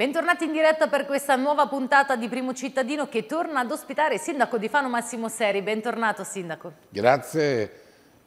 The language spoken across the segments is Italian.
Bentornati in diretta per questa nuova puntata di Primo Cittadino che torna ad ospitare il sindaco di Fano Massimo Seri. Bentornato sindaco. Grazie,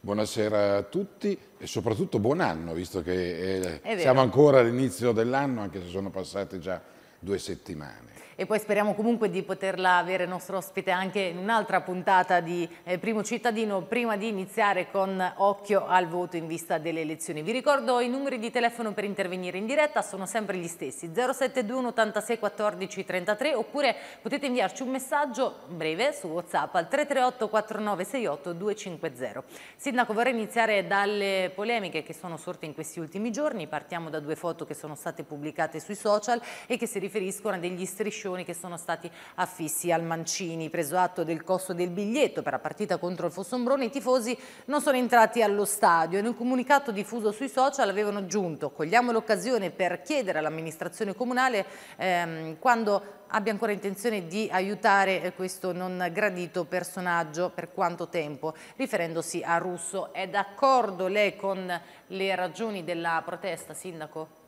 buonasera a tutti e soprattutto buon anno visto che è, è siamo ancora all'inizio dell'anno anche se sono passati già due settimane. E poi speriamo comunque di poterla avere nostro ospite anche in un'altra puntata di eh, Primo Cittadino prima di iniziare con occhio al voto in vista delle elezioni. Vi ricordo i numeri di telefono per intervenire in diretta sono sempre gli stessi 0721 86 14 33 oppure potete inviarci un messaggio breve su Whatsapp al 338 4968 250. Sindaco vorrei iniziare dalle polemiche che sono sorte in questi ultimi giorni, partiamo da due foto che sono state pubblicate sui social e che si riferiscono riferiscono a degli striscioni che sono stati affissi al Mancini. Preso atto del costo del biglietto per la partita contro il Fossombrone, i tifosi non sono entrati allo stadio. In un comunicato diffuso sui social avevano aggiunto cogliamo l'occasione per chiedere all'amministrazione comunale ehm, quando abbia ancora intenzione di aiutare eh, questo non gradito personaggio per quanto tempo, riferendosi a Russo. È d'accordo lei con le ragioni della protesta, Sindaco?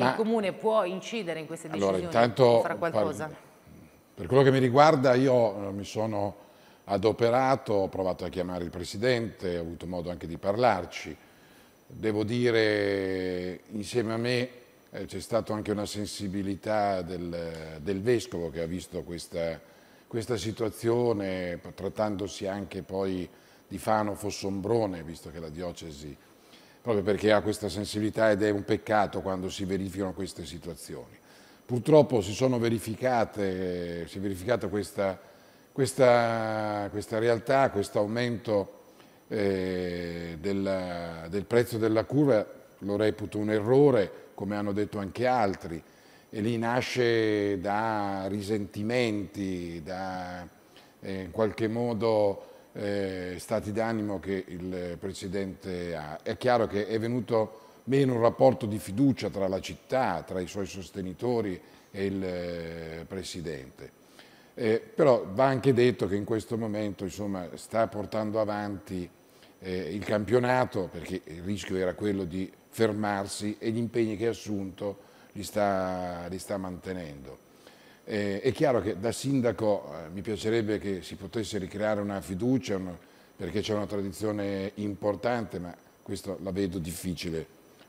Ma, il Comune può incidere in queste decisioni? Allora, intanto, farà qualcosa? Per, per quello che mi riguarda io eh, mi sono adoperato, ho provato a chiamare il Presidente, ho avuto modo anche di parlarci. Devo dire, insieme a me eh, c'è stata anche una sensibilità del, del Vescovo che ha visto questa, questa, situazione, trattandosi anche poi di Fano Fossombrone, visto che la diocesi proprio perché ha questa sensibilità ed è un peccato quando si verificano queste situazioni. Purtroppo si sono verificate, si è verificata questa, questa, questa realtà, questo aumento eh, della, del prezzo della curva, lo reputo un errore, come hanno detto anche altri, e lì nasce da risentimenti, da eh, in qualche modo eh, stati d'animo che il Presidente ha. È chiaro che è venuto meno un rapporto di fiducia tra la città, tra i suoi sostenitori e il eh, Presidente. Eh, però va anche detto che in questo momento insomma, sta portando avanti eh, il campionato perché il rischio era quello di fermarsi e gli impegni che ha assunto li sta, li sta mantenendo. Eh, è chiaro che da sindaco eh, mi piacerebbe che si potesse ricreare una fiducia una, perché c'è una tradizione importante, ma questo la vedo difficile.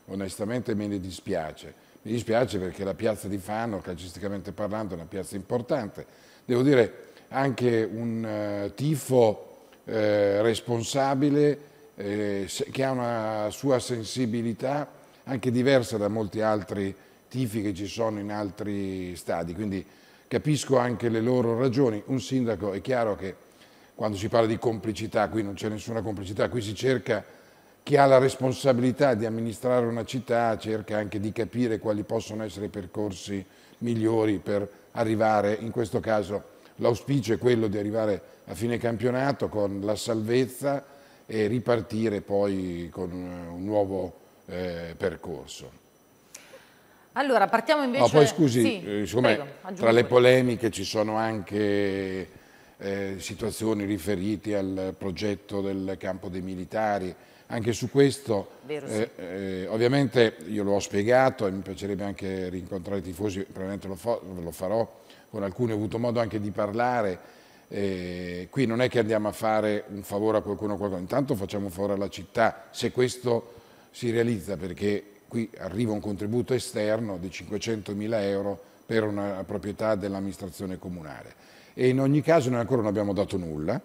Onestamente me ne dispiace. Mi dispiace perché la piazza di Fano, calcisticamente parlando, è una piazza importante. Devo dire anche un uh, tifo eh, responsabile eh, che ha una sua sensibilità anche diversa da molti altri tifi che ci sono in altri stadi. Quindi Capisco anche le loro ragioni. Un sindaco è chiaro che quando si parla di complicità, qui non c'è nessuna complicità, qui si cerca chi ha la responsabilità di amministrare una città, cerca anche di capire quali possono essere i percorsi migliori per arrivare, in questo caso l'auspicio è quello di arrivare a fine campionato con la salvezza e ripartire poi con eh, un nuovo eh, percorso. Allora, partiamo invece... No, poi scusi, sì, eh, insomma, prego, tra le polemiche ci sono anche eh, situazioni riferite al progetto del campo dei militari. Anche su questo, Vero, eh, sì. eh, eh, ovviamente io l'ho spiegato e mi piacerebbe anche rincontrare i tifosi, probabilmente lo, lo farò, con alcuni ho avuto modo anche di parlare. Eh, qui non è che andiamo a fare un favore a qualcuno o qualcosa, intanto facciamo un favore alla città, se questo si realizza perché qui arriva un contributo esterno di 500 mila euro per una proprietà dell'amministrazione comunale. E in ogni caso noi ancora non abbiamo dato nulla,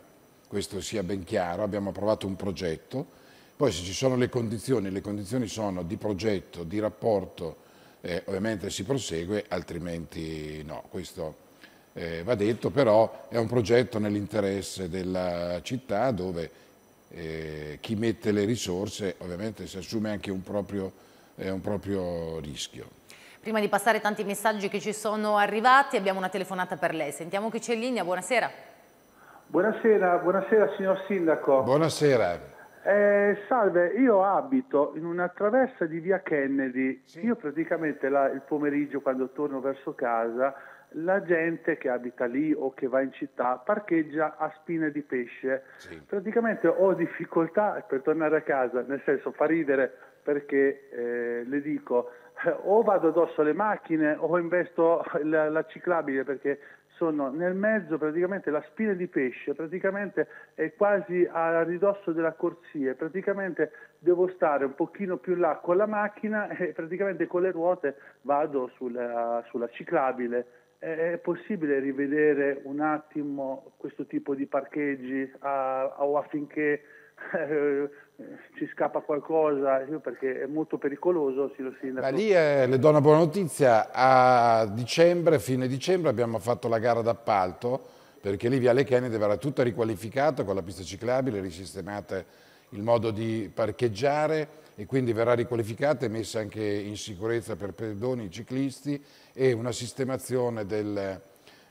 questo sia ben chiaro, abbiamo approvato un progetto, poi se ci sono le condizioni, le condizioni sono di progetto, di rapporto, eh, ovviamente si prosegue, altrimenti no, questo eh, va detto, però è un progetto nell'interesse della città dove eh, chi mette le risorse ovviamente si assume anche un proprio è un proprio rischio. Prima di passare tanti messaggi che ci sono arrivati, abbiamo una telefonata per lei. Sentiamo chi c'è in linea. Buonasera. Buonasera, buonasera signor Sindaco. Buonasera. Eh, salve, io abito in una traversa di via Kennedy. Sì. Io praticamente la, il pomeriggio quando torno verso casa, la gente che abita lì o che va in città parcheggia a spine di pesce. Sì. Praticamente ho difficoltà per tornare a casa, nel senso fa ridere perché eh, le dico eh, o vado addosso alle macchine o investo la, la ciclabile perché sono nel mezzo praticamente la spina di pesce, praticamente è quasi a ridosso della corsia, praticamente devo stare un pochino più là con la macchina e praticamente con le ruote vado sulla, sulla ciclabile. È possibile rivedere un attimo questo tipo di parcheggi o affinché eh, eh, ci scappa qualcosa perché è molto pericoloso. Ma lì è eh, le do una buona notizia, a dicembre, fine dicembre abbiamo fatto la gara d'appalto perché lì Viale Kennedy verrà tutta riqualificata con la pista ciclabile, risistemata il modo di parcheggiare e quindi verrà riqualificata e messa anche in sicurezza per pedoni, ciclisti e una sistemazione del,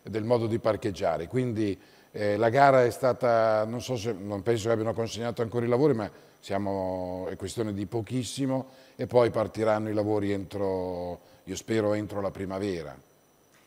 del modo di parcheggiare. Quindi eh, la gara è stata, non so se, non penso che abbiano consegnato ancora i lavori, ma siamo, è questione di pochissimo e poi partiranno i lavori entro, io spero, entro la primavera.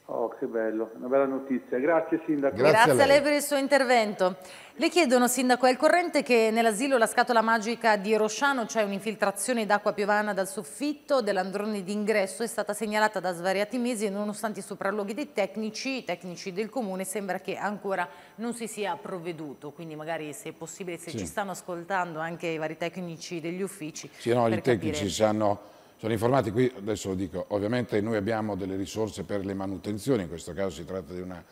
Oh, che bello, una bella notizia. Grazie Sindaco. Grazie, Grazie a, lei. a, lei. per il suo intervento. Le chiedono, Sindaco, è il corrente che nell'asilo La Scatola Magica di Rosciano c'è un'infiltrazione d'acqua piovana dal soffitto dell'androne d'ingresso, è stata segnalata da svariati mesi e nonostante i sopralloghi dei tecnici, i tecnici del comune, sembra che ancora non si sia provveduto. Quindi magari se è possibile, se sì. ci stanno ascoltando anche i vari tecnici degli uffici. Sì, no, i tecnici capire... sanno sono informati qui, adesso lo dico, ovviamente noi abbiamo delle risorse per le manutenzioni, in questo caso si tratta di una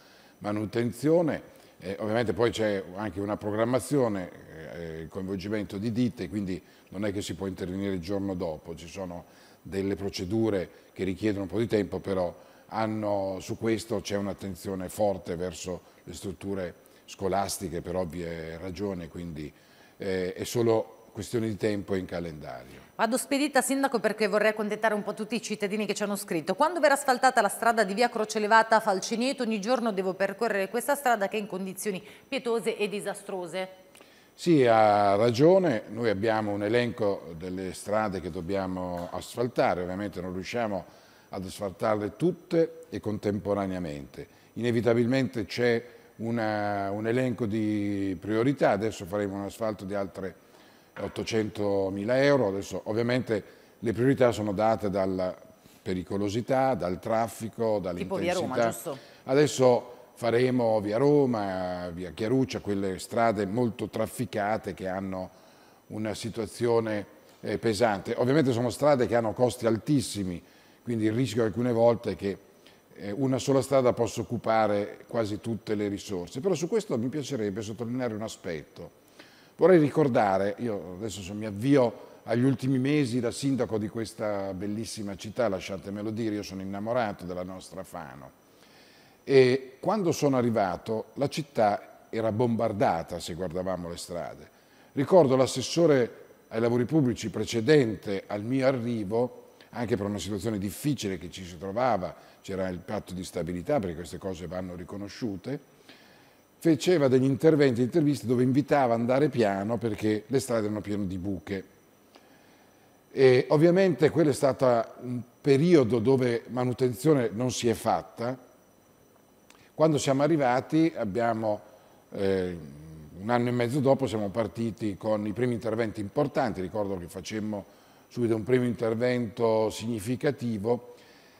manutenzione, eh, ovviamente poi c'è anche una programmazione, eh, il coinvolgimento di ditte, quindi non è che si può intervenire il giorno dopo, ci sono delle procedure che richiedono un po' di tempo, però hanno, su questo c'è un'attenzione forte verso le strutture scolastiche per ovvie ragioni, quindi eh, è solo questione di tempo in calendario. Vado spedita Sindaco perché vorrei accontentare un po' tutti i cittadini che ci hanno scritto. Quando verrà asfaltata la strada di via Crocelevata a Falcinieto ogni giorno devo percorrere questa strada che è in condizioni pietose e disastrose? Sì, ha ragione, noi abbiamo un elenco delle strade che dobbiamo asfaltare, ovviamente non riusciamo ad asfaltarle tutte e contemporaneamente. Inevitabilmente c'è un elenco di priorità, adesso faremo un asfalto di altre priorità 800 mila euro, adesso ovviamente le priorità sono date dalla pericolosità, dal traffico, dall'intensità. Tipo via Roma, giusto? Adesso faremo via Roma, via Chiaruccia, quelle strade molto trafficate che hanno una situazione eh, pesante. Ovviamente sono strade che hanno costi altissimi, quindi il rischio alcune volte è che eh, una sola strada possa occupare quasi tutte le risorse. Però su questo mi piacerebbe sottolineare un aspetto Vorrei ricordare, io adesso mi avvio agli ultimi mesi da sindaco di questa bellissima città, lasciatemelo dire, io sono innamorato della nostra Fano. E quando sono arrivato la città era bombardata se guardavamo le strade. Ricordo l'assessore ai lavori pubblici precedente al mio arrivo, anche per una situazione difficile che ci si trovava, c'era il patto di stabilità perché queste cose vanno riconosciute, faceva degli interventi, interviste dove invitava ad andare piano perché le strade erano piene di buche. E ovviamente quello è stato un periodo dove manutenzione non si è fatta. Quando siamo arrivati abbiamo, eh, un anno e mezzo dopo siamo partiti con i primi interventi importanti, ricordo che facemmo subito un primo intervento significativo.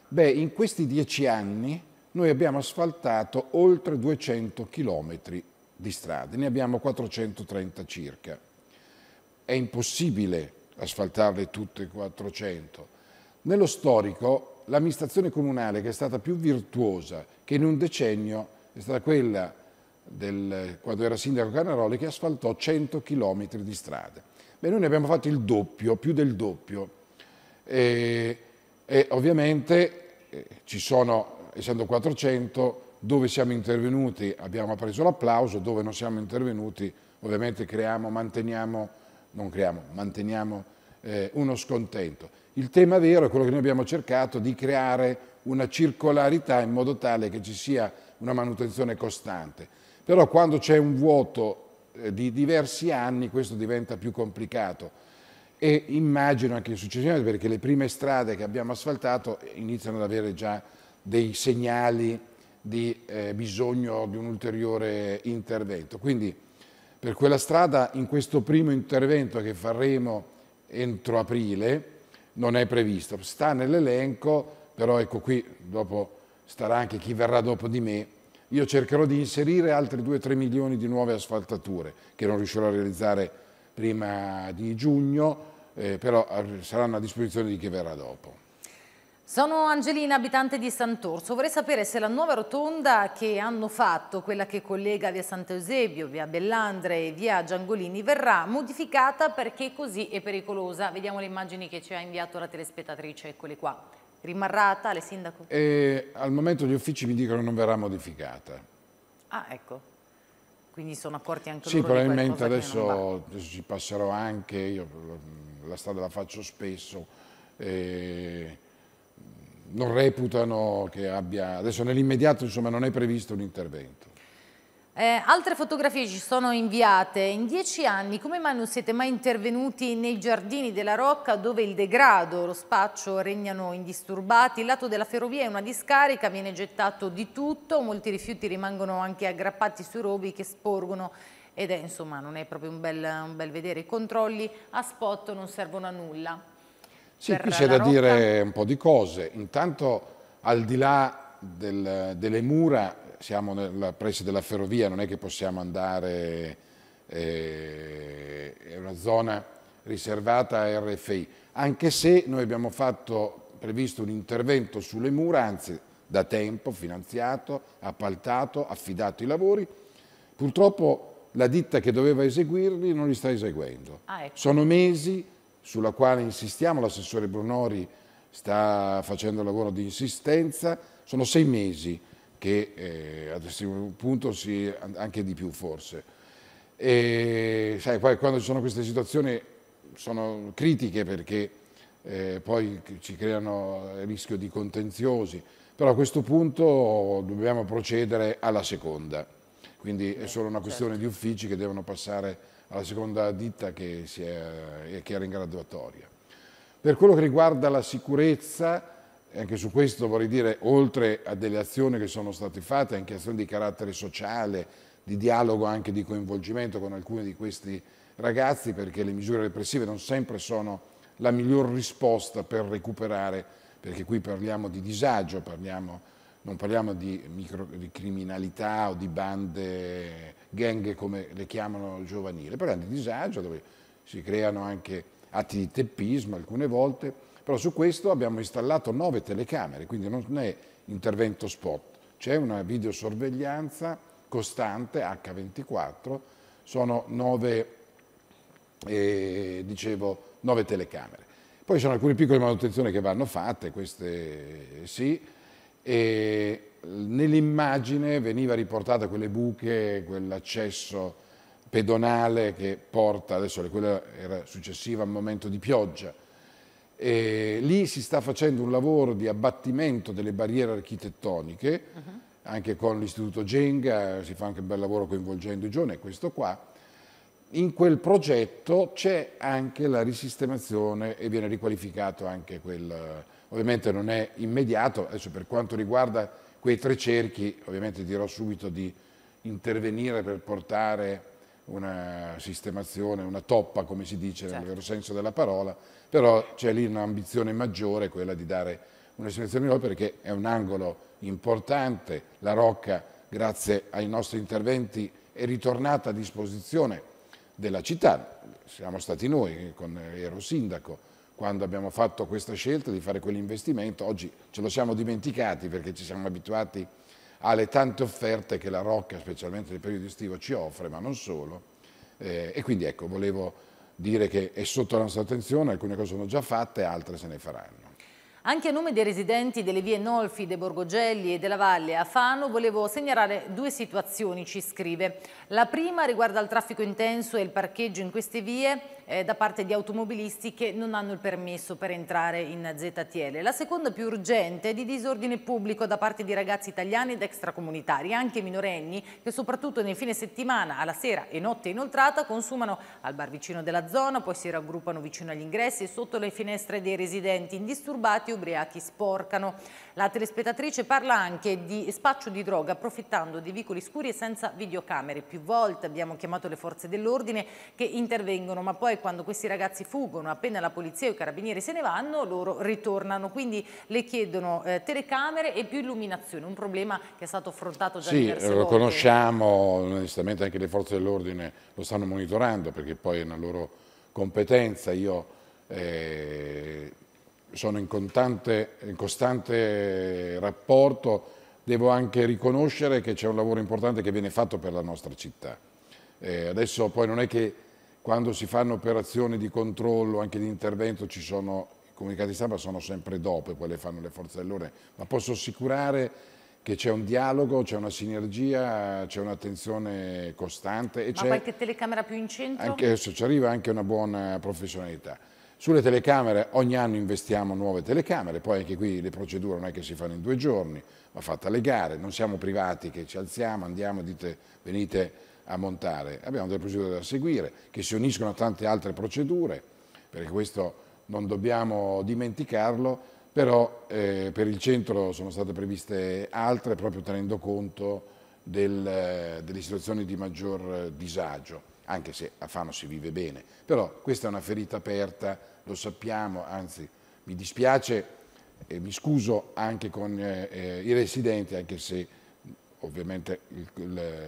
Beh, in questi dieci anni noi abbiamo asfaltato oltre 200 km di strade, ne abbiamo 430 circa. È impossibile asfaltarle tutte 400. Nello storico l'amministrazione comunale che è stata più virtuosa, che in un decennio è stata quella del, quando era sindaco Canaroli che asfaltò 100 km di strade. Beh, noi ne abbiamo fatto il doppio, più del doppio. E, e ovviamente eh, ci sono essendo 400, dove siamo intervenuti abbiamo preso l'applauso, dove non siamo intervenuti ovviamente creiamo, manteniamo, non creiamo, manteniamo eh, uno scontento. Il tema vero è quello che noi abbiamo cercato di creare una circolarità in modo tale che ci sia una manutenzione costante. Però quando c'è un vuoto eh, di diversi anni questo diventa più complicato e immagino anche successivamente perché le prime strade che abbiamo asfaltato eh, iniziano ad avere già dei segnali di eh, bisogno di un ulteriore intervento. Quindi per quella strada in questo primo intervento che faremo entro aprile non è previsto, sta nell'elenco, però ecco qui dopo starà anche chi verrà dopo di me, io cercherò di inserire altri 2-3 milioni di nuove asfaltature che non riuscirò a realizzare prima di giugno, eh, però eh, saranno a disposizione di chi verrà dopo. Sono Angelina, abitante di Sant'Orso. Vorrei sapere se la nuova rotonda che hanno fatto, quella che collega via Sant'Eusebio, via Bellandre e via Giangolini, verrà modificata perché così è pericolosa. Vediamo le immagini che ci ha inviato la telespettatrice, eccole qua. Rimarrà tale, Sindaco? E eh, al momento gli uffici mi dicono che non verrà modificata. Ah, ecco. Quindi sono accorti anche sì, loro Sì, probabilmente adesso, adesso ci passerò anche, io la strada la faccio spesso, eh, non reputano che abbia, adesso nell'immediato insomma non è previsto un intervento. Eh, altre fotografie ci sono inviate. In dieci anni come mai non siete mai intervenuti nei giardini della Rocca dove il degrado, lo spaccio regnano indisturbati? Il lato della ferrovia è una discarica, viene gettato di tutto, molti rifiuti rimangono anche aggrappati sui robi che sporgono ed è insomma non è proprio un bel, un bel vedere. I controlli a spot non servono a nulla. Sì, qui c'è da rotta. dire un po' di cose. Intanto, al di là del, delle mura, siamo nella presa della ferrovia, non è che possiamo andare, eh, è una zona riservata a RFI, anche se noi abbiamo fatto, previsto un intervento sulle mura, anzi da tempo, finanziato, appaltato, affidato i lavori. Purtroppo la ditta che doveva eseguirli non li sta eseguendo. Ah, ecco. Sono mesi sulla quale insistiamo, l'assessore Brunori sta facendo il lavoro di insistenza, sono sei mesi che eh, ad un punto si, anche di più forse. E, sai, poi quando ci sono queste situazioni sono critiche perché eh, poi ci creano il rischio di contenziosi, però a questo punto dobbiamo procedere alla seconda, quindi è solo una questione certo. di uffici che devono passare alla seconda ditta che, è, eh, che era in graduatoria. Per quello che riguarda la sicurezza, anche su questo vorrei dire, oltre a delle azioni che sono state fatte, anche azioni di carattere sociale, di dialogo, anche di coinvolgimento con alcuni di questi ragazzi, perché le misure repressive non sempre sono la miglior risposta per recuperare, perché qui parliamo di disagio, parliamo di non parliamo di, micro, di, criminalità o di bande, gang come le chiamano giovanili, è un disagio dove si creano anche atti di teppismo alcune volte, però su questo abbiamo installato nove telecamere, quindi non è intervento spot, c'è una videosorveglianza costante H24, sono nove, eh, dicevo, nove telecamere. Poi ci sono alcune piccole manutenzioni che vanno fatte, queste sì, e nell'immagine veniva riportata quelle buche, quell'accesso pedonale che porta, adesso quella era successiva al momento di pioggia, e lì si sta facendo un lavoro di abbattimento delle barriere architettoniche, uh -huh. anche con l'istituto Genga, si fa anche un bel lavoro coinvolgendo i giovani, questo qua. In quel progetto c'è anche la risistemazione e viene riqualificato anche quel, ovviamente non è immediato. Adesso per quanto riguarda quei tre cerchi, ovviamente dirò subito di intervenire per portare una sistemazione, una toppa, come si dice certo. nel vero certo. senso della parola, però c'è lì un'ambizione maggiore, quella di dare una sistemazione migliore perché è un angolo importante, la Rocca grazie ai nostri interventi è ritornata a disposizione della città, siamo stati noi, con, ero sindaco, quando abbiamo fatto questa scelta di fare quell'investimento, oggi ce lo siamo dimenticati perché ci siamo abituati alle tante offerte che la Rocca, specialmente nel periodo estivo, ci offre, ma non solo. Eh, e quindi ecco, volevo dire che è sotto la nostra attenzione, alcune cose sono già fatte, altre se ne faranno. Anche a nome dei residenti delle vie Nolfi, De Borgogelli e della Valle a Fano volevo segnalare due situazioni, ci scrive. La prima riguarda il traffico intenso e il parcheggio in queste vie eh, da parte di automobilisti che non hanno il permesso per entrare in ZTL. La seconda più urgente è di disordine pubblico da parte di ragazzi italiani ed extracomunitari, anche minorenni, che soprattutto nel fine settimana, alla sera e notte inoltrata, consumano al bar vicino della zona, poi si raggruppano vicino agli ingressi e sotto le finestre dei residenti, indisturbati ubriachi, sporcano. La telespettatrice parla anche di spaccio di droga approfittando di vicoli scuri e senza videocamere. Più volte abbiamo chiamato le forze dell'ordine che intervengono, ma poi quando questi ragazzi fuggono, appena la polizia e i carabinieri se ne vanno, loro ritornano. Quindi le chiedono eh, telecamere e più illuminazione, un problema che è stato affrontato già sì, diverse volte. Sì, lo conosciamo, onestamente anche le forze dell'ordine lo stanno monitorando perché poi è una loro competenza. Io eh, sono in, contante, in costante rapporto, devo anche riconoscere che c'è un lavoro importante che viene fatto per la nostra città. Eh, adesso poi non è che quando si fanno operazioni di controllo, anche di intervento, ci sono, i comunicati stampa sono sempre dopo e poi le fanno le forze dell'ordine, ma posso assicurare che c'è un dialogo, c'è una sinergia, c'è un'attenzione costante. E Ma qualche telecamera più in centro? Anche adesso ci arriva anche una buona professionalità. Sulle telecamere ogni anno investiamo nuove telecamere, poi anche qui le procedure non è che si fanno in due giorni, va fatta le gare, non siamo privati che ci alziamo, andiamo, e dite venite a montare. Abbiamo delle procedure da seguire che si uniscono a tante altre procedure, perché questo non dobbiamo dimenticarlo, però eh, per il centro sono state previste altre proprio tenendo conto del, delle situazioni di maggior disagio anche se a Fano si vive bene, però questa è una ferita aperta lo sappiamo, anzi mi dispiace e mi scuso anche con eh, eh i residenti, anche se ovviamente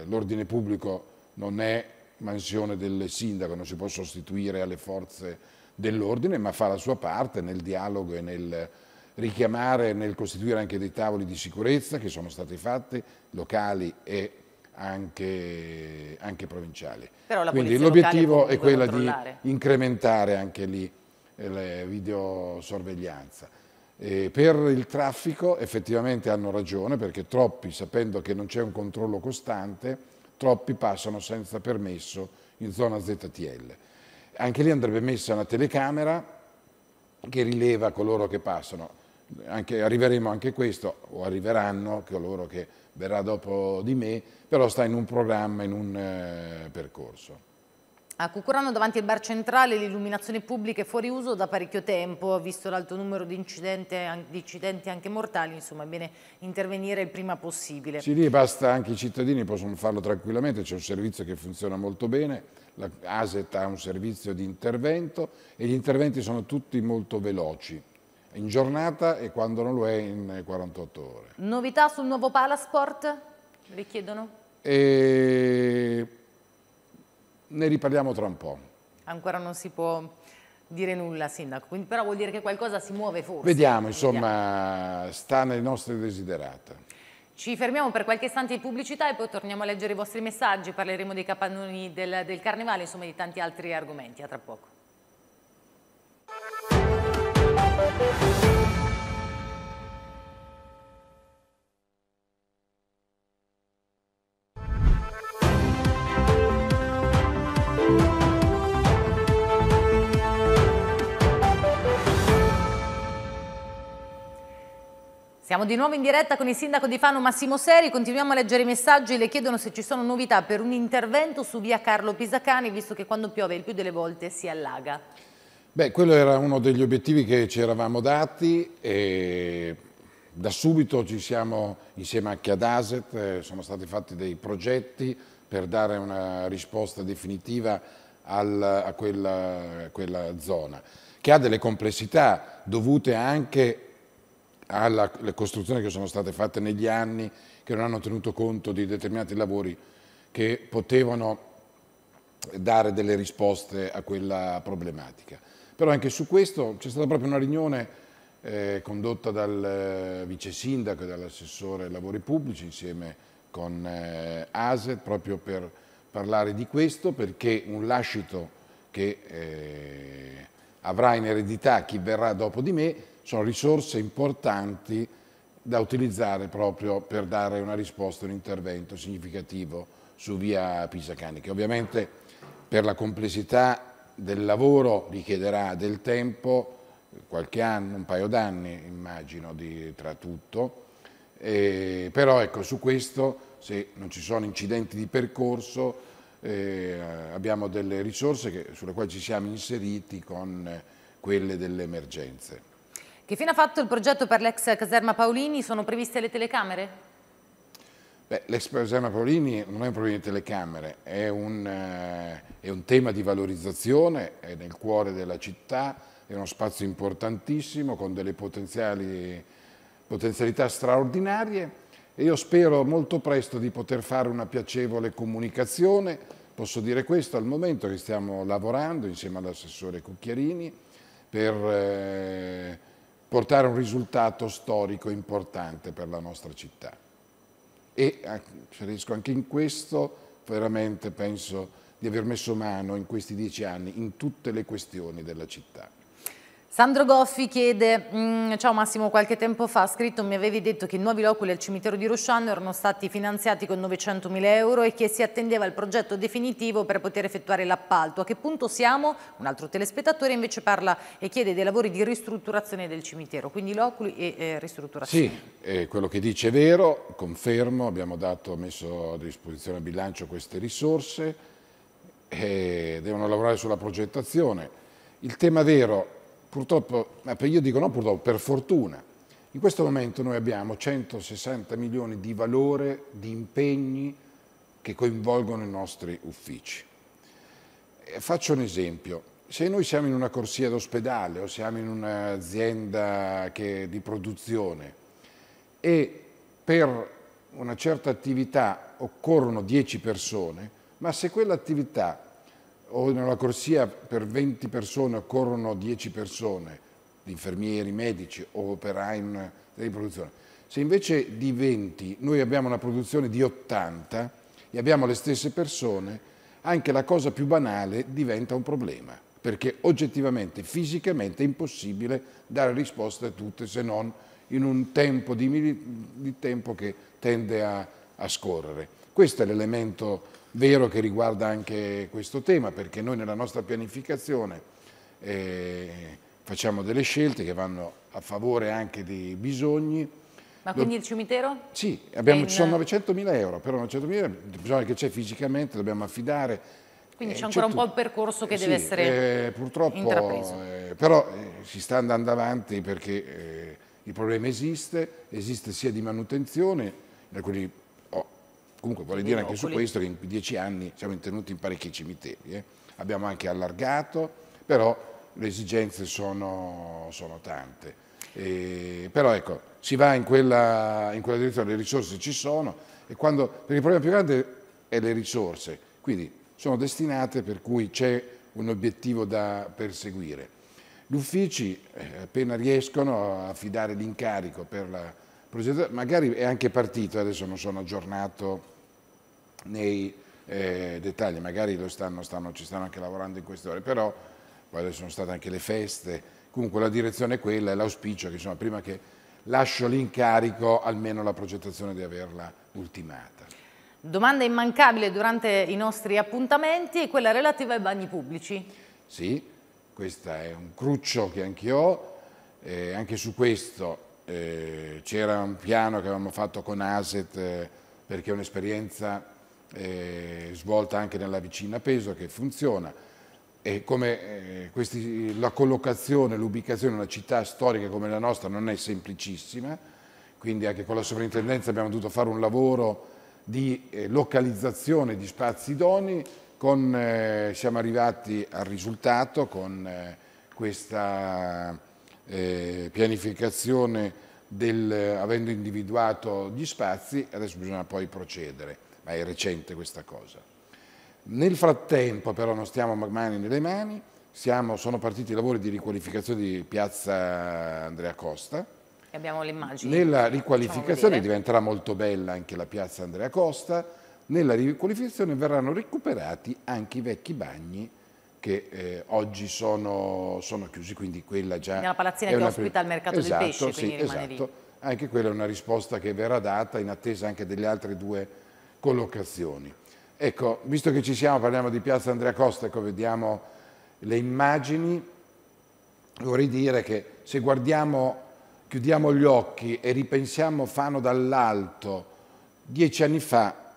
l'ordine pubblico non è mansione del sindaco, non si può sostituire alle forze dell'ordine, ma fa la sua parte nel dialogo e nel richiamare, nel costituire anche dei tavoli di sicurezza che sono stati fatti, locali e anche, anche provinciali. Quindi l'obiettivo è quello di incrementare anche lì videosorveglianza. E per il traffico effettivamente hanno ragione perché troppi, sapendo che non c'è un controllo costante, troppi passano senza permesso in zona ZTL. Anche lì andrebbe messa una telecamera che rileva coloro che passano. Anche, arriveremo anche questo, o arriveranno coloro che verrà dopo di me, però sta in un programma, in un eh, percorso. A Cucurano davanti al bar centrale l'illuminazione pubblica è fuori uso da parecchio tempo, visto l'alto numero di, incidenti anche mortali, insomma è bene intervenire il prima possibile. Sì, lì basta, anche i cittadini possono farlo tranquillamente, c'è un servizio che funziona molto bene, la ASET ha un servizio di intervento e gli interventi sono tutti molto veloci in giornata e quando non lo è in 48 ore. Novità sul nuovo Palasport? Vi chiedono? Eh ne riparliamo tra un po'. Ancora non si può dire nulla, Sindaco, Quindi, però vuol dire che qualcosa si muove forse. Vediamo, insomma, Vediamo. sta nelle nostre desiderate. Ci fermiamo per qualche istante di pubblicità e poi torniamo a leggere i vostri messaggi, parleremo dei capannoni del, del Carnevale, insomma di tanti altri argomenti. A tra poco. Siamo di nuovo in diretta con il sindaco di Fano Massimo Seri, continuiamo a leggere i messaggi, le chiedono se ci sono novità per un intervento su via Carlo Pisacani, visto che quando piove il più delle volte si allaga. Beh, quello era uno degli obiettivi che ci eravamo dati e da subito ci siamo, insieme anche ad ASET, eh, sono stati fatti dei progetti per dare una risposta definitiva al, a, quella, quella zona, che ha delle complessità dovute anche alle costruzioni che sono state fatte negli anni che non hanno tenuto conto di determinati lavori che potevano dare delle risposte a quella problematica. Però anche su questo c'è stata proprio una riunione eh, condotta dal eh, vice sindaco e dall'assessore lavori pubblici insieme con eh, ASET proprio per parlare di questo perché un lascito che eh, avrà in eredità chi verrà dopo di me, sono risorse importanti da utilizzare proprio per dare una risposta, un intervento significativo su via Pisacani, che ovviamente per la complessità del lavoro richiederà del tempo, qualche anno, un paio d'anni immagino di, tra tutto, e, eh, però ecco su questo se non ci sono incidenti di percorso eh, abbiamo delle risorse che, sulle quali ci siamo inseriti con eh, quelle delle emergenze. Che fine ha fatto il progetto per l'ex caserma Paolini? Sono previste le telecamere? L'ex caserma Paolini non è un problema di telecamere, è un, eh, è un tema di valorizzazione, è nel cuore della città, è uno spazio importantissimo con delle potenzialità straordinarie e io spero molto presto di poter fare una piacevole comunicazione, posso dire questo al momento che stiamo lavorando insieme all'assessore Cucchiarini per eh, portare un risultato storico importante per la nostra città. E eh, riesco anche in questo, veramente penso di aver messo mano in questi dieci anni in tutte le questioni della città. Sandro Goffi chiede, mm, ciao Massimo, qualche tempo fa scritto mi avevi detto che i nuovi loculi al cimitero di Rosciano erano stati finanziati con 900.000 euro e che si attendeva il progetto definitivo per poter effettuare l'appalto. A che punto siamo? Un altro telespettatore invece parla e chiede dei lavori di ristrutturazione del cimitero, quindi loculi e eh, ristrutturazione. Sì, eh, quello che dice è vero, confermo, abbiamo dato, messo a disposizione a bilancio queste risorse, eh, devono lavorare sulla progettazione. Il tema vero Purtroppo, io dico no purtroppo, per fortuna, in questo momento noi abbiamo 160 milioni di valore, di impegni che coinvolgono i nostri uffici. Faccio un esempio. Se noi siamo in una corsia d'ospedale o siamo in un'azienda di produzione e per una certa attività occorrono 10 persone, ma se quell'attività o nella corsia per 20 persone occorrono 10 persone, infermieri, medici o operai in riproduzione, se invece di 20 noi abbiamo una produzione di 80 e abbiamo le stesse persone, anche la cosa più banale diventa un problema, perché oggettivamente, fisicamente è impossibile dare risposte a tutte se non in un tempo di, di tempo che tende a, a scorrere. Questo è l'elemento vero che riguarda anche questo tema perché noi nella nostra pianificazione eh, facciamo delle scelte che vanno a favore anche dei bisogni. Ma quindi il cimitero? Sì, abbiamo, in... ci sono 900.000 euro, però 900.000 bisogna che c'è fisicamente, dobbiamo affidare. Quindi eh, c'è ancora un po' il percorso che sì, deve essere eh, purtroppo, intrapreso. Eh, però eh, si sta andando avanti perché eh, il problema esiste, esiste sia di manutenzione, in alcuni Comunque vuole dire anche su questo che in dieci anni siamo intervenuti in parecchi cimiteri, eh? abbiamo anche allargato, però le esigenze sono, sono tante. E, però ecco, si va in quella, in quella, direzione, le risorse ci sono, quando, perché il problema più grande è le risorse, quindi sono destinate per cui c'è un obiettivo da perseguire. Gli uffici eh, appena riescono a fidare l'incarico per la progettazione, magari è anche partito, adesso non sono aggiornato nei eh, dettagli, magari stanno, stanno, ci stanno anche lavorando in queste ore, però poi sono state anche le feste, comunque la direzione è quella e l'auspicio che insomma, prima che lascio l'incarico almeno la progettazione di averla ultimata. Domanda immancabile durante i nostri appuntamenti è quella relativa ai bagni pubblici. Sì, questo è un cruccio che anch'io ho, eh, anche su questo eh, c'era un piano che avevamo fatto con ASET eh, perché è un'esperienza eh, svolta anche nella vicina Peso che funziona e come eh, questi, la collocazione, l'ubicazione in una città storica come la nostra non è semplicissima, quindi anche con la sovrintendenza abbiamo dovuto fare un lavoro di eh, localizzazione di spazi idoni, con, eh, siamo arrivati al risultato con eh, questa eh, pianificazione del, avendo individuato gli spazi, adesso bisogna poi procedere ma è recente questa cosa. Nel frattempo però non stiamo mani nelle mani, siamo, sono partiti i lavori di riqualificazione di piazza Andrea Costa. E abbiamo le immagini. Nella riqualificazione diventerà molto bella anche la piazza Andrea Costa, nella riqualificazione verranno recuperati anche i vecchi bagni che eh, oggi sono, sono, chiusi, quindi quella già... Nella palazzina che una... ospita il mercato esatto, del pesce, sì, esatto. Anche quella è una risposta che verrà data in attesa anche delle altre due collocazioni. Ecco, visto che ci siamo, parliamo di Piazza Andrea Costa, ecco, vediamo le immagini, vorrei dire che se guardiamo, chiudiamo gli occhi e ripensiamo Fano dall'alto dieci anni fa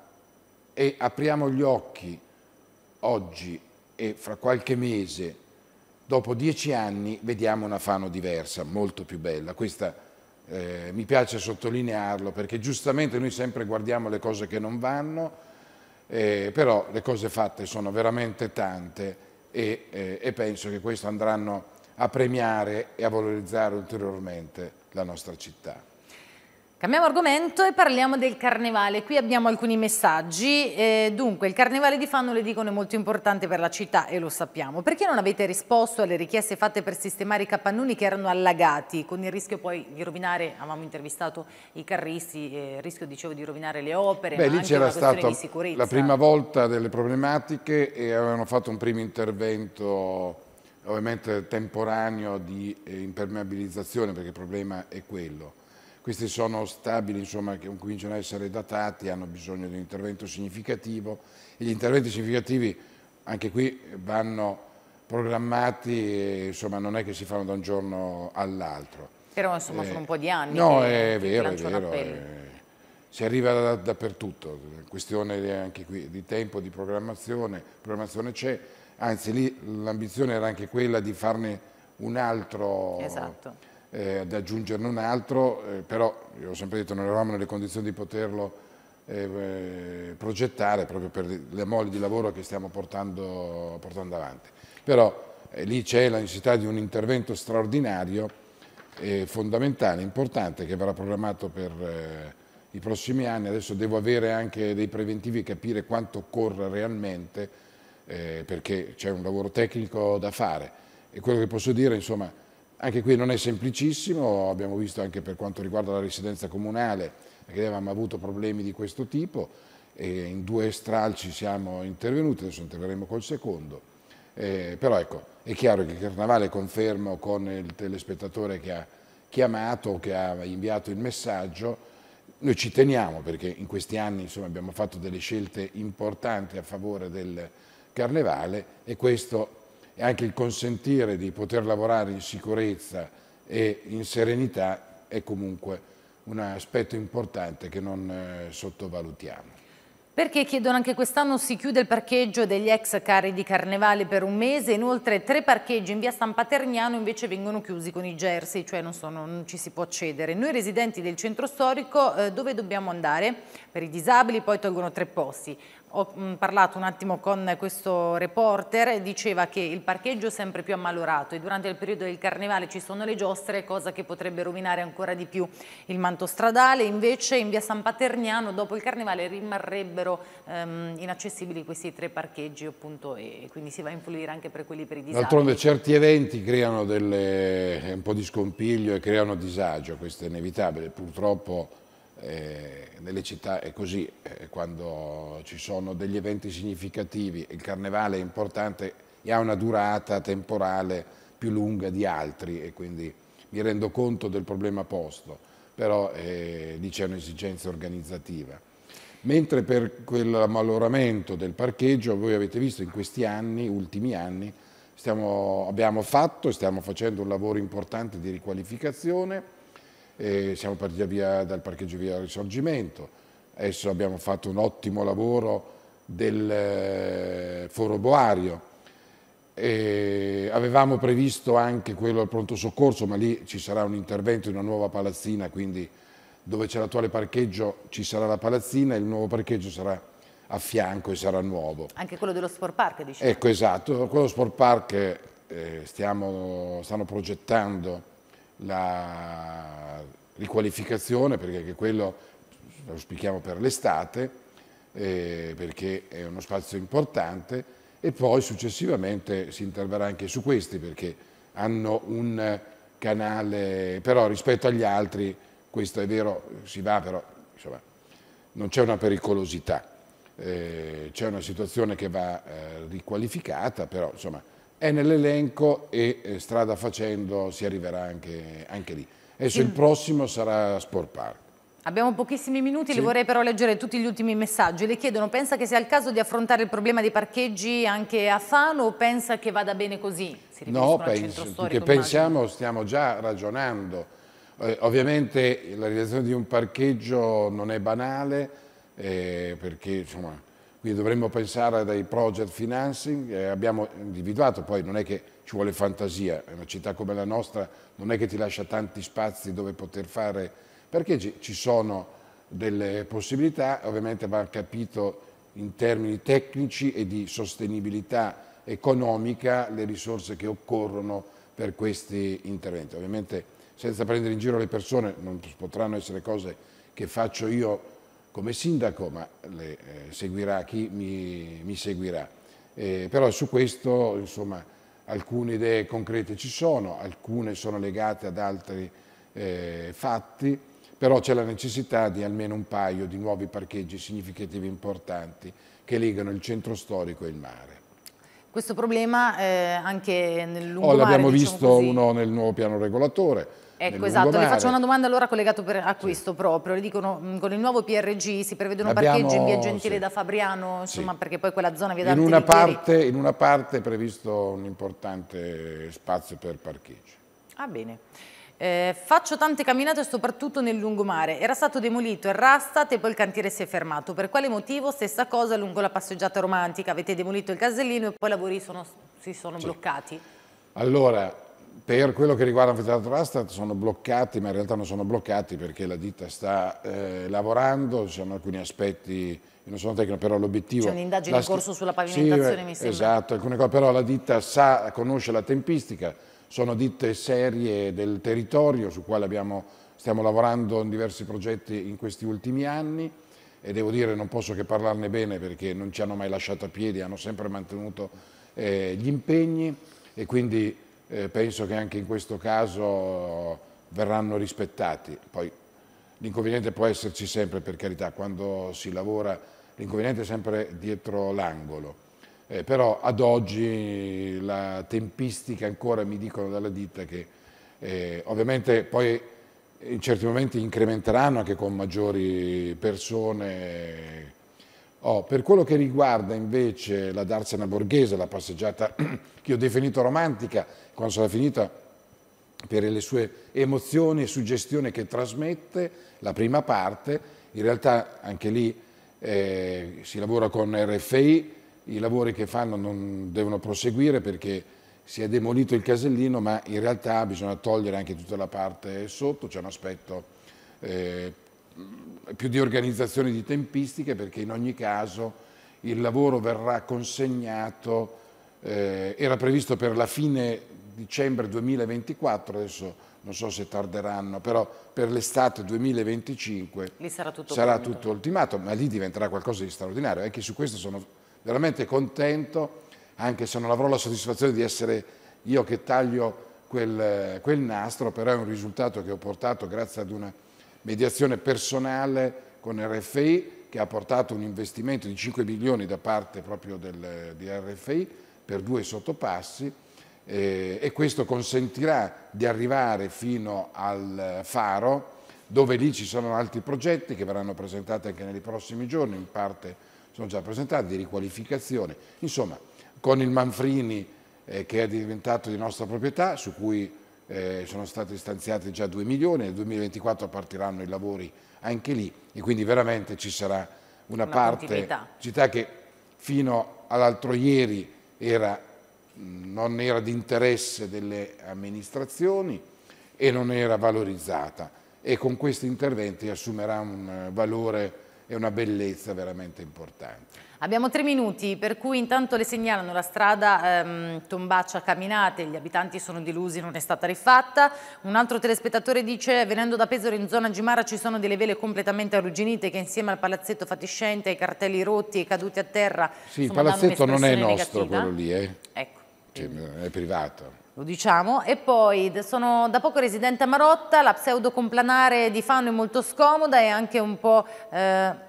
e apriamo gli occhi oggi e fra qualche mese, dopo dieci anni, vediamo una Fano diversa, molto più bella. Questa è eh, mi piace sottolinearlo perché giustamente noi sempre guardiamo le cose che non vanno, eh, però le cose fatte sono veramente tante e, eh, e penso che questo andranno a premiare e a valorizzare ulteriormente la nostra città. Cambiamo argomento e parliamo del carnevale. Qui abbiamo alcuni messaggi. Eh, dunque, il carnevale di Fanno le dicono è molto importante per la città e lo sappiamo. Perché non avete risposto alle richieste fatte per sistemare i capannoni che erano allagati, con il rischio poi di rovinare, avevamo intervistato i carristi, eh, il rischio dicevo di rovinare le opere, Beh, lì c'era stata la prima volta delle problematiche e avevano fatto un primo intervento ovviamente temporaneo di eh, impermeabilizzazione perché il problema è quello questi sono stabili, insomma, che cominciano a essere datati, hanno bisogno di un intervento significativo e gli interventi significativi anche qui vanno programmati, eh, insomma, non è che si fanno da un giorno all'altro. Però insomma eh, sono un po' di eh, anni. No, che, è vero, è vero. È, eh, si arriva da, dappertutto, questione anche qui di tempo, di programmazione, programmazione c'è, anzi lì l'ambizione era anche quella di farne un altro esatto eh, ad aggiungerne un altro, eh, però io ho sempre detto che non eravamo nelle condizioni di poterlo eh, eh progettare proprio per le mole di lavoro che stiamo portando, portando avanti. Però eh, lì c'è la necessità di un intervento straordinario, fondamentale, importante, che verrà programmato per eh, i prossimi anni. Adesso devo avere anche dei preventivi e capire quanto occorre realmente, perché c'è un lavoro tecnico da fare. E quello che posso dire, insomma, anche qui non è semplicissimo, abbiamo visto anche per quanto riguarda la residenza comunale che avevamo avuto problemi di questo tipo e in due stralci siamo intervenuti, adesso interverremo col secondo. Eh, però ecco, è chiaro che il Carnavale confermo con il telespettatore che ha chiamato, che ha inviato il messaggio, noi ci teniamo perché in questi anni insomma, abbiamo fatto delle scelte importanti a favore del Carnevale e questo e anche il consentire di poter lavorare in sicurezza e in serenità è comunque un aspetto importante che non eh, sottovalutiamo. Perché chiedono anche quest'anno si chiude il parcheggio degli ex carri di carnevale per un mese, inoltre tre parcheggi in via San Paterniano invece vengono chiusi con i jersey, cioè non, sono, non ci si può accedere. Noi residenti del centro storico eh, dove dobbiamo andare? Per i disabili poi tolgono tre posti, ho mm, parlato un attimo con questo reporter diceva che il parcheggio è sempre più ammalorato e durante il periodo del carnevale ci sono le giostre, cosa che potrebbe rovinare ancora di più il manto stradale, invece in via San Paterniano dopo il carnevale rimarrebbero ehm, inaccessibili questi tre parcheggi appunto, e quindi si va a influire anche per quelli per i disabili. D'altronde certi eventi creano delle, un po' di scompiglio e creano disagio, questo è inevitabile, purtroppo eh, nelle città è così, eh, quando ci sono degli eventi significativi, il carnevale è importante e ha una durata temporale più lunga di altri e quindi mi rendo conto del problema posto, però eh, lì c'è un'esigenza organizzativa. Mentre per quell'ammaloramento del parcheggio, voi avete visto in questi anni, ultimi anni, stiamo, abbiamo fatto e stiamo facendo un lavoro importante di riqualificazione, e siamo partiti via dal parcheggio via Risorgimento, adesso abbiamo fatto un ottimo lavoro del eh, foro boario, e avevamo previsto anche quello al pronto soccorso, ma lì ci sarà un intervento in una nuova palazzina, quindi dove c'è l'attuale parcheggio ci sarà la palazzina e il nuovo parcheggio sarà a fianco e sarà nuovo. Anche quello dello sport park, diciamo. Ecco, esatto. Quello sport park eh, stiamo, stanno progettando la riqualificazione, perché anche quello lo spieghiamo per l'estate, eh, perché è uno spazio importante, e poi successivamente si interverrà anche su questi, perché hanno un canale, però rispetto agli altri, questo è vero, si va però, insomma, non c'è una pericolosità, eh, c'è una situazione che va eh, riqualificata, però insomma è nell'elenco e eh, strada facendo si arriverà anche, anche lì. Adesso mm. il prossimo sarà Sport Park. Abbiamo pochissimi minuti, sì. le vorrei però leggere tutti gli ultimi messaggi. Le chiedono, pensa che sia il caso di affrontare il problema dei parcheggi anche a Fano o pensa che vada bene così? no, penso, perché pensiamo, stiamo già ragionando. Eh, ovviamente la realizzazione di un parcheggio non è banale eh, perché insomma, quindi dovremmo pensare a dei project financing, eh, abbiamo individuato, poi non è che ci vuole fantasia, una città come la nostra non è che ti lascia tanti spazi dove poter fare, perché ci sono delle possibilità, ovviamente va capito in termini tecnici e di sostenibilità economica le risorse che occorrono per questi interventi. Ovviamente senza prendere in giro le persone non potranno essere cose che faccio io come sindaco, ma le eh, seguirà chi mi, mi seguirà. Eh, però su questo insomma, alcune idee concrete ci sono, alcune sono legate ad altri eh, fatti, però c'è la necessità di almeno un paio di nuovi parcheggi significativi importanti che legano il centro storico e il mare. Questo problema eh, anche nel lungomare, oh, L'abbiamo diciamo visto così. uno nel nuovo piano regolatore, Ecco, esatto. Mare. Le faccio una domanda allora collegato per, a questo sì. proprio. Le dicono, mm, con il nuovo PRG si prevedono Abbiamo, parcheggi in via Gentile sì. da Fabriano, insomma, sì. perché poi quella zona via in una, parte, in una parte è previsto un importante spazio per parcheggi. Ah, bene. Eh, faccio tante camminate soprattutto nel lungomare. Era stato demolito il Rastat e poi il cantiere si è fermato. Per quale motivo? Stessa cosa lungo la passeggiata romantica. Avete demolito il casellino e poi i lavori sono, si sono bloccati. Allora, per quello che riguarda Anfiteatro Astat sono bloccati, ma in realtà non sono bloccati perché la ditta sta eh, lavorando, ci sono alcuni aspetti, non sono tecnico, però l'obiettivo... C'è un'indagine in corso sulla pavimentazione, sì, mi sembra. Esatto, alcune cose, però la ditta sa, conosce la tempistica, sono ditte serie del territorio su quale abbiamo, stiamo lavorando in diversi progetti in questi ultimi anni e devo dire non posso che parlarne bene perché non ci hanno mai lasciato a piedi, hanno sempre mantenuto eh, gli impegni e quindi eh, penso che anche in questo caso verranno rispettati. Poi l'inconveniente può esserci sempre, per carità, quando si lavora l'inconveniente è sempre dietro l'angolo. Eh, però ad oggi la tempistica ancora mi dicono dalla ditta che eh, ovviamente poi in certi momenti incrementeranno anche con maggiori persone Oh, per quello che riguarda invece la Darsena Borghese, la passeggiata che ho definito romantica, quando sarà finita per le sue emozioni e suggestioni che trasmette, la prima parte, in realtà anche lì eh, si lavora con RFI, i lavori che fanno non devono proseguire perché si è demolito il casellino, ma in realtà bisogna togliere anche tutta la parte sotto, c'è un aspetto eh, Mm, più di organizzazione di tempistiche perché in ogni caso il lavoro verrà consegnato, eh, era previsto per la fine dicembre 2024, adesso non so se tarderanno, però per l'estate 2025 lì sarà, tutto, sarà tutto, ultimato, ma lì diventerà qualcosa di straordinario. Anche su questo sono veramente contento, anche se non avrò la soddisfazione di essere io che taglio quel, quel nastro, però è un risultato che ho portato grazie ad una mediazione personale con RFI che ha portato un investimento di 5 milioni da parte proprio del, di RFI per due sottopassi eh, e questo consentirà di arrivare fino al faro dove lì ci sono altri progetti che verranno presentati anche nei prossimi giorni, in parte sono già presentati, di riqualificazione. Insomma, con il Manfrini eh, che è diventato di nostra proprietà, su cui eh, sono stati stanziati già 2 milioni, nel 2024 partiranno i lavori anche lì e quindi veramente ci sarà una, una parte continuità. città che fino all'altro ieri era, non era di interesse delle amministrazioni e non era valorizzata e con questi interventi assumerà un valore è una bellezza veramente importante. Abbiamo tre minuti, per cui intanto le segnalano la strada ehm, Tombaccia Caminate, gli abitanti sono delusi, non è stata rifatta. Un altro telespettatore dice, venendo da Pesaro in zona Gimara ci sono delle vele completamente arrugginite che insieme al palazzetto fatiscente, ai cartelli rotti e caduti a terra... Sì, il palazzetto non è nostro negativa. quello lì, eh? Ecco. Cioè, è privato lo diciamo. E poi sono da poco residente a Marotta, la pseudocomplanare di Fano è molto scomoda e anche un po'... Eh,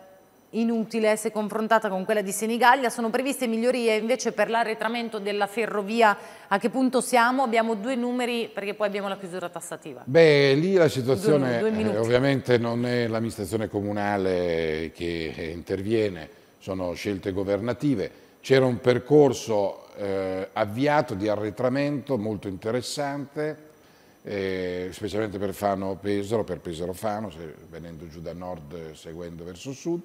inutile se confrontata con quella di Senigallia. Sono previste migliorie invece per l'arretramento della ferrovia. A che punto siamo? Abbiamo due numeri perché poi abbiamo la chiusura tassativa. Beh, lì la situazione due, due ovviamente non è l'amministrazione comunale che interviene, sono scelte governative. C'era un percorso eh, avviato di arretramento molto interessante, eh, specialmente per Fano Pesaro, per Pesaro Fano, se, venendo giù da nord seguendo verso sud.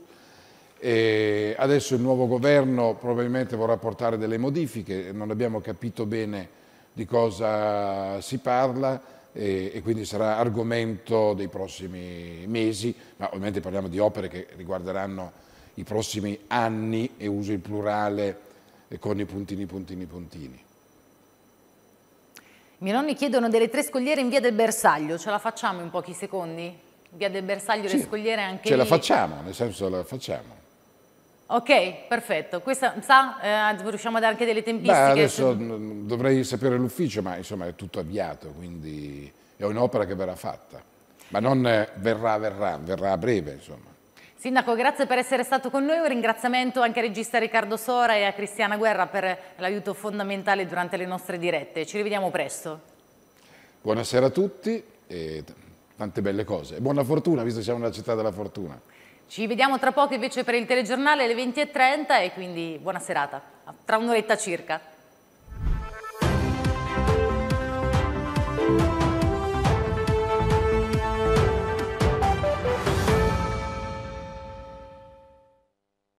E adesso il nuovo governo probabilmente vorrà portare delle modifiche, non abbiamo capito bene di cosa si parla, e, quindi sarà argomento dei prossimi mesi, ma ovviamente parliamo di opere che riguarderanno i prossimi anni, e uso il plurale con i puntini, puntini, puntini. I miei nonni chiedono delle tre scogliere in via del bersaglio, ce la facciamo in pochi secondi? Via del bersaglio, sì, le scogliere anche Ce lì. la facciamo, nel senso la facciamo. Ok, perfetto. Questa, sa, eh, riusciamo a dare anche delle tempistiche? Beh, adesso dovrei sapere l'ufficio, ma insomma è tutto avviato, quindi è un'opera che verrà fatta. Ma non eh, verrà, verrà, verrà a breve, insomma. Sindaco, grazie per essere stato con noi. Un ringraziamento anche al regista Riccardo Sora e a Cristiana Guerra per l'aiuto fondamentale durante le nostre dirette. Ci rivediamo presto. Buonasera a tutti e tante belle cose. Buona fortuna, visto che siamo nella città della fortuna. Ci vediamo tra poco invece per il telegiornale alle 20.30 e quindi buona serata, tra un'oretta circa.